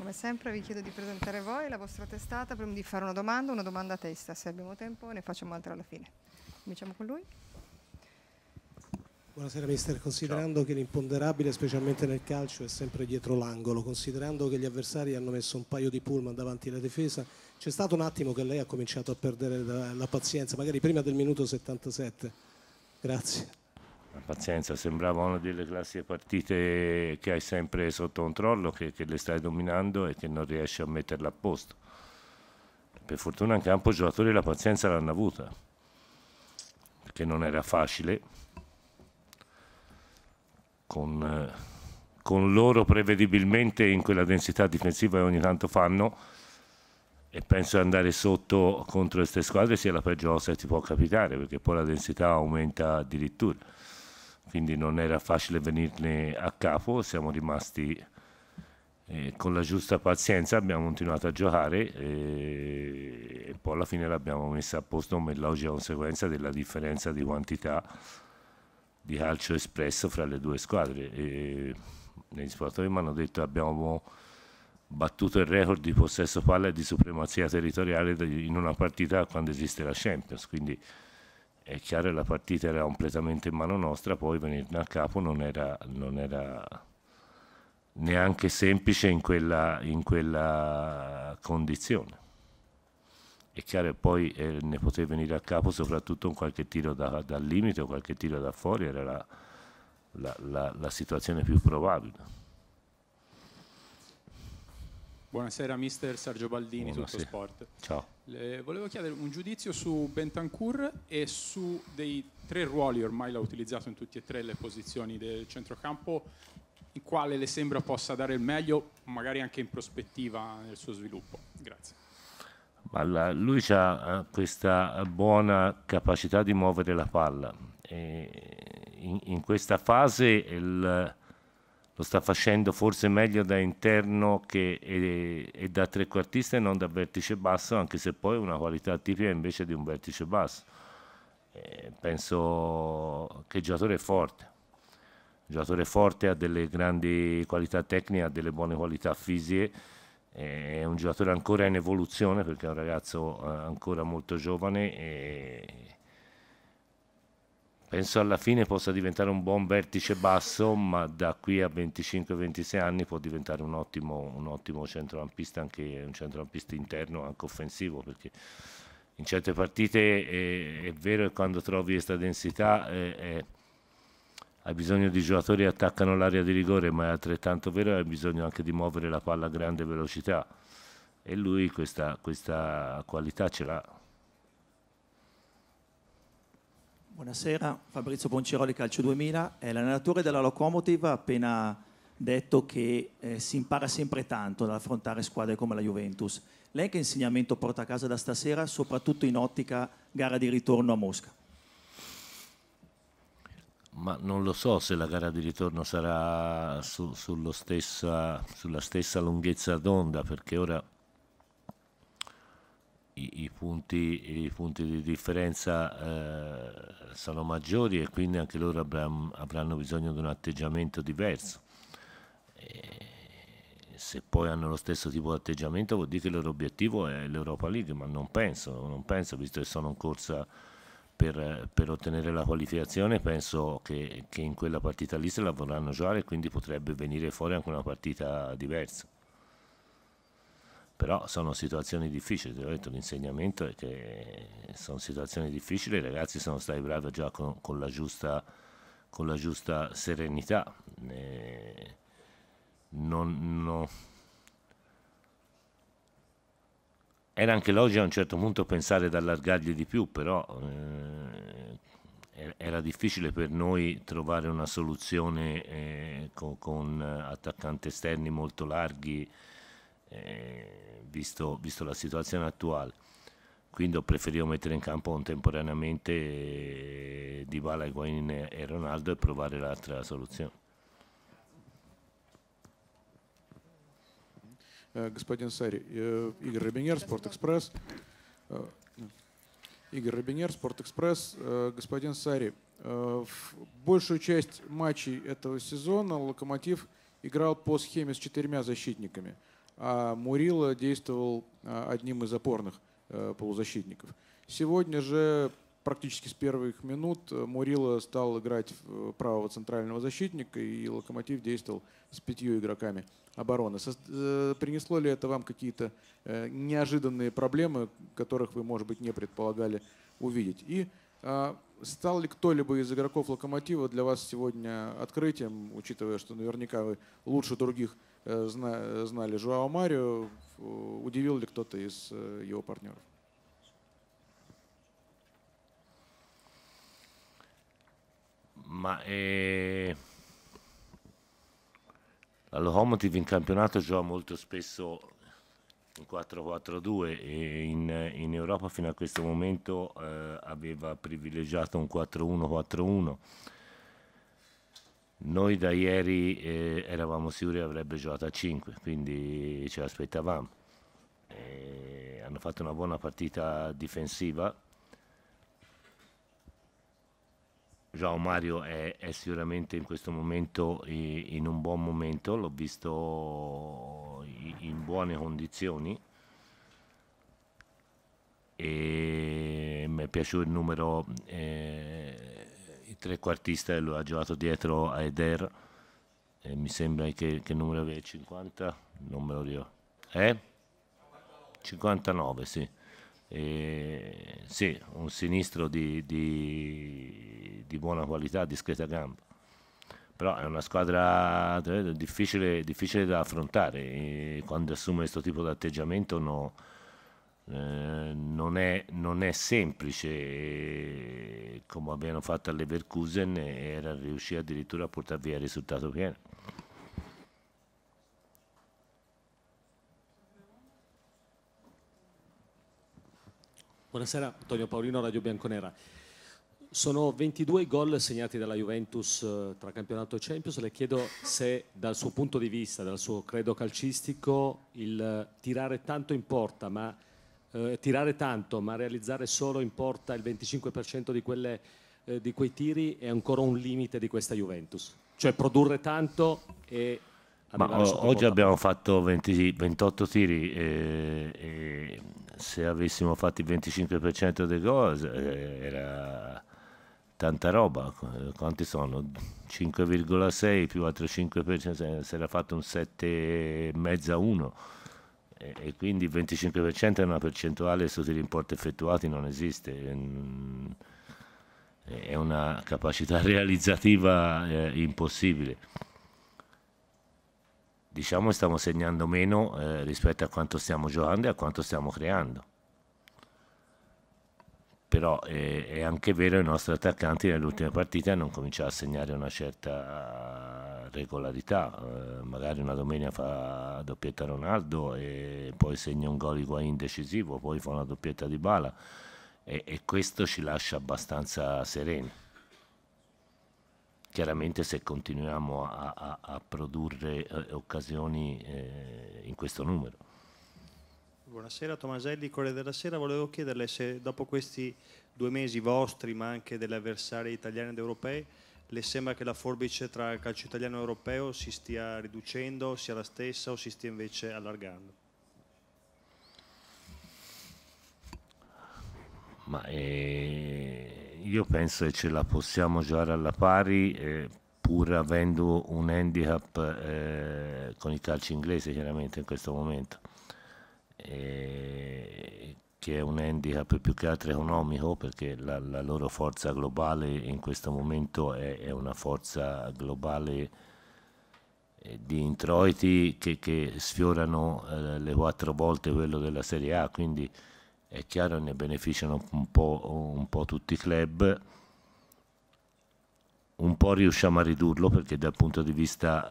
Come sempre vi chiedo di presentare voi la vostra testata prima di fare una domanda, una domanda a testa. Se abbiamo tempo ne facciamo altra alla fine. Cominciamo con lui. Buonasera mister, considerando Ciao. che l'imponderabile specialmente nel calcio è sempre dietro l'angolo, considerando che gli avversari hanno messo un paio di pullman davanti alla difesa, c'è stato un attimo che lei ha cominciato a perdere la, la pazienza, magari prima del minuto 77. Grazie pazienza, sembrava una delle classiche partite che hai sempre sotto controllo, che, che, le stai dominando e che non riesci a metterla a posto. Per fortuna in campo i giocatori la pazienza l'hanno avuta, perché non era facile, con, con loro prevedibilmente in quella densità difensiva che ogni tanto fanno, e penso che andare sotto contro queste squadre sia la peggio cosa che ti può capitare, perché poi la densità aumenta addirittura quindi non era facile venirne a capo, siamo rimasti eh, con la giusta pazienza, abbiamo continuato a giocare e, eh, e poi alla fine l'abbiamo messa a posto come logica conseguenza della differenza di quantità di calcio espresso fra le due squadre. E, negli sportori mi hanno detto che abbiamo battuto il record di possesso palla e di supremazia territoriale in una partita quando esiste la Champions, quindi è chiaro che la partita era completamente in mano nostra, poi venirne a capo non era, non era neanche semplice in quella, in quella, condizione. È chiaro che poi eh, ne poteva venire a capo soprattutto un qualche tiro da, dal limite o qualche tiro da fuori, era la, la, la, la situazione più probabile. Buonasera mister Sergio Baldini, Buonasera. sport. Ciao. Le volevo chiedere un giudizio su Bentancur e su dei tre ruoli, ormai l'ha utilizzato in tutte e tre le posizioni del centrocampo, in quale le sembra possa dare il meglio, magari anche in prospettiva nel suo sviluppo. Grazie. Allora, lui ha questa buona capacità di muovere la palla. in, questa fase il, lo sta facendo forse meglio da interno che, e, e da trequartista e non da vertice basso, anche se poi è una qualità tipica invece di un vertice basso. Eh, penso che il giocatore è forte, il giocatore forte, ha delle grandi qualità tecniche, ha delle buone qualità fisiche è un giocatore ancora in evoluzione perché è un ragazzo eh, ancora molto giovane e, Penso alla fine possa diventare un buon vertice basso, ma da qui a 25-26 anni può diventare un ottimo, un ottimo centrocampista, anche un centrocampista interno, anche offensivo, perché in certe partite è, eh, è vero che quando trovi questa densità è, eh, è, eh, hai bisogno di giocatori che attaccano l'area di rigore, ma è altrettanto vero che hai bisogno anche di muovere la palla a grande velocità e lui questa, questa qualità ce l'ha. Buonasera, Fabrizio Bonciroli, Calcio 2000. È l'allenatore della Locomotive ha appena detto che eh, si impara sempre tanto ad affrontare squadre come la Juventus. Lei che insegnamento porta a casa da stasera, soprattutto in ottica gara di ritorno a Mosca? Ma non lo so se la gara di ritorno sarà su, stessa, sulla stessa lunghezza d'onda, perché ora i, i, punti, i punti, di differenza eh, sono maggiori e quindi anche loro avranno, bisogno di un atteggiamento diverso. E se poi hanno lo stesso tipo di atteggiamento vuol dire che il loro obiettivo è l'Europa League, ma non penso, non penso visto che sono in corsa per, per ottenere la qualificazione, penso che, che in quella partita lì se la vorranno giocare e quindi potrebbe venire fuori anche una partita diversa però sono situazioni difficili, ti ho detto l'insegnamento è che sono situazioni difficili, i ragazzi sono stati bravi già con, con, la, giusta, con la, giusta, serenità, eh, non, no. era anche logico a un certo punto pensare ad allargargli di più, però eh, era difficile per noi trovare una soluzione eh, con, con attaccanti esterni molto larghi eh, visto, visto, la situazione attuale. Quindi ho preferito mettere in campo contemporaneamente eh, Dybala, Higuain e Ronaldo e provare l'altra soluzione. Э, господин Сари, э, Игорь Рабинер, Спортэкспресс. Э, Игорь Рабинер, Спортэкспресс. Господин Сари, большую часть матчей этого сезона «Локомотив» играл по схеме с четырьмя защитниками – а Мурила действовал а, одним из опорных э, полузащитников. Сегодня же практически с первых минут э, Мурила стал играть э, правого центрального защитника, и Локомотив действовал с пятью игроками обороны. Принесло ли это вам какие-то неожиданные проблемы, которых вы, может быть, не предполагали увидеть? И а, Стал ли кто-либо из игроков «Локомотива» для вас сегодня открытием, учитывая, что наверняка вы лучше других Э, э, знали Жуао Марио, э, удивил ли кто-то из его партнеров? Ma eh, la Locomotive in campionato gioca molto spesso in 4-4-2 e in, in, Europa fino a questo momento eh, aveva privilegiato un 4-1-4-1 noi da ieri eh, eravamo sicuri che avrebbe giocato a 5, quindi ci aspettavamo. E eh, hanno fatto una buona partita difensiva. Joao Mario è, è, sicuramente in questo momento in un buon momento, l'ho visto in buone condizioni e mi è piaciuto il numero eh, trequartista e lo ha giocato dietro a Eder e mi sembra che, che numero aveva 50 non me lo ricordo eh? 59 sì e, sì un sinistro di, di, di, buona qualità discreta gamba però è una squadra difficile, difficile da affrontare e quando assume questo tipo di atteggiamento no, eh, non, è, non, è, semplice come abbiamo fatto alle Verkusen, era riuscito addirittura a portare via il risultato pieno. Buonasera, Antonio Paolino, Radio Bianconera. Sono 22 gol segnati dalla Juventus eh, tra campionato e Champions. Le chiedo se dal suo punto di vista, dal suo credo calcistico, il tirare tanto in porta, ma eh, tirare tanto ma realizzare solo in porta il 25% di, quelle, eh, di quei tiri è ancora un limite di questa Juventus. Cioè produrre tanto e ma oggi abbiamo fatto 20, 28 tiri e, e, se avessimo fatto il 25% dei gol eh, era tanta roba. Quanti sono? 5,6 più altri 5%, si era fatto un 7,5-1 e, quindi il 25% è una percentuale su tutti gli importi effettuati, non esiste. È una capacità realizzativa eh, impossibile. Diciamo che stiamo segnando meno eh, rispetto a quanto stiamo giocando e a quanto stiamo creando però eh, è, anche vero che i nostri attaccanti nelle ultime partite hanno cominciato a segnare una certa regolarità, eh, magari una domenica fa doppietta Ronaldo e poi segna un gol Higuain decisivo, poi fa una doppietta di Bala e, e questo ci lascia abbastanza sereni. Chiaramente se continuiamo a, a, a produrre eh, occasioni eh, in questo numero. Buonasera Tomaselli, Corriere della Sera, volevo chiederle se dopo questi due mesi vostri ma anche delle avversarie italiane ed europee le sembra che la forbice tra il calcio italiano e europeo si stia riducendo, sia la stessa o si stia invece allargando? Ma eh, io penso che ce la possiamo giocare alla pari eh, pur avendo un handicap eh, con il calcio inglese chiaramente in questo momento. Eh, che è un handicap più che altro economico perché la, la loro forza globale in questo momento è, è una forza globale eh, di introiti che, che sfiorano eh, le quattro volte quello della Serie A, quindi è chiaro ne beneficiano un po', un po', tutti i club. Un po' riusciamo a ridurlo perché dal punto di vista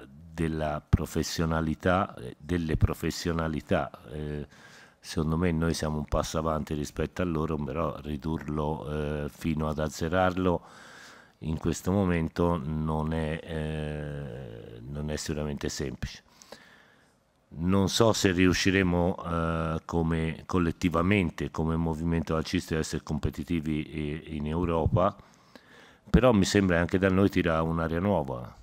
eh, della professionalità, eh, delle professionalità, eh, secondo me noi siamo un passo avanti rispetto a loro, però ridurlo eh, fino ad azzerarlo in questo momento non è, eh, non è sicuramente semplice. Non so se riusciremo eh, come, collettivamente, come movimento calcistico, ad essere competitivi eh, in Europa, però mi sembra anche da noi tira un'area nuova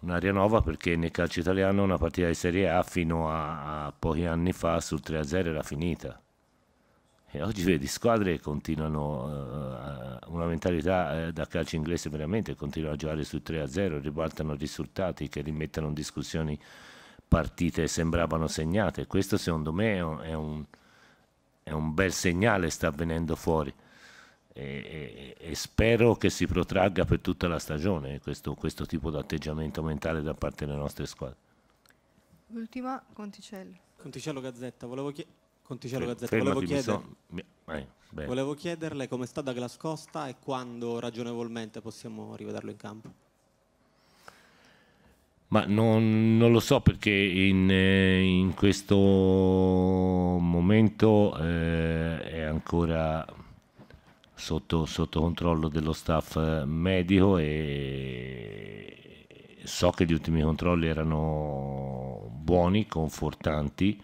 un'aria nuova perché nel calcio italiano una partita di Serie A fino a, a pochi anni fa sul 3-0 era finita. E oggi vedi squadre che continuano uh, una mentalità uh, da calcio inglese veramente, continuano a giocare sul 3-0, ribaltano risultati che rimettono in discussione partite che sembravano segnate. Questo secondo me è un, è un bel segnale che sta avvenendo fuori e, e, e, spero che si protragga per tutta la stagione eh, questo, questo tipo di atteggiamento mentale da parte delle nostre squadre. L'ultima, Conticello. Conticello Gazzetta, volevo, chie Conticello Gazzetta, Fermati, volevo, chieder mi... Eh, volevo chiederle com'è stata Glascosta e quando ragionevolmente possiamo rivederlo in campo. Ma non, non, lo so perché in, eh, in questo momento eh, è ancora sotto, sotto controllo dello staff eh, medico e so che gli ultimi controlli erano buoni, confortanti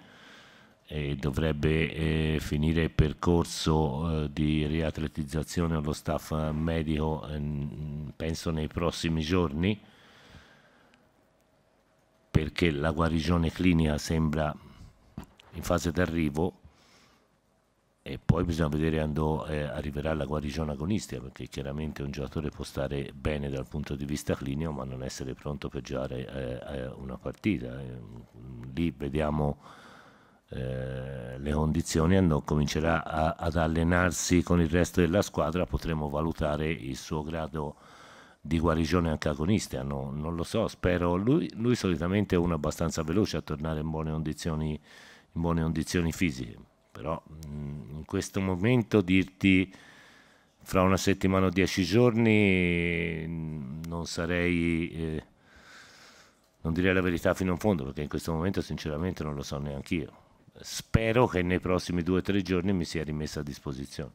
e dovrebbe eh, finire il percorso eh, di riatletizzazione allo staff medico eh, penso nei prossimi giorni perché la guarigione clinica sembra in fase d'arrivo e poi bisogna vedere quando eh, arriverà la guarigione agonistica perché chiaramente un giocatore può stare bene dal punto di vista clinico ma non essere pronto per giocare eh, eh una partita eh, lì vediamo eh, le condizioni quando comincerà a, ad allenarsi con il resto della squadra potremo valutare il suo grado di guarigione anche agonistica no, non lo so spero lui, lui solitamente è uno abbastanza veloce a tornare in buone condizioni, in buone condizioni fisiche però mm, in questo momento dirti fra una settimana o dieci giorni mm, non sarei, eh, non direi la verità fino in fondo perché in questo momento sinceramente non lo so neanche io. Spero che nei prossimi due o tre giorni mi sia rimessa a disposizione.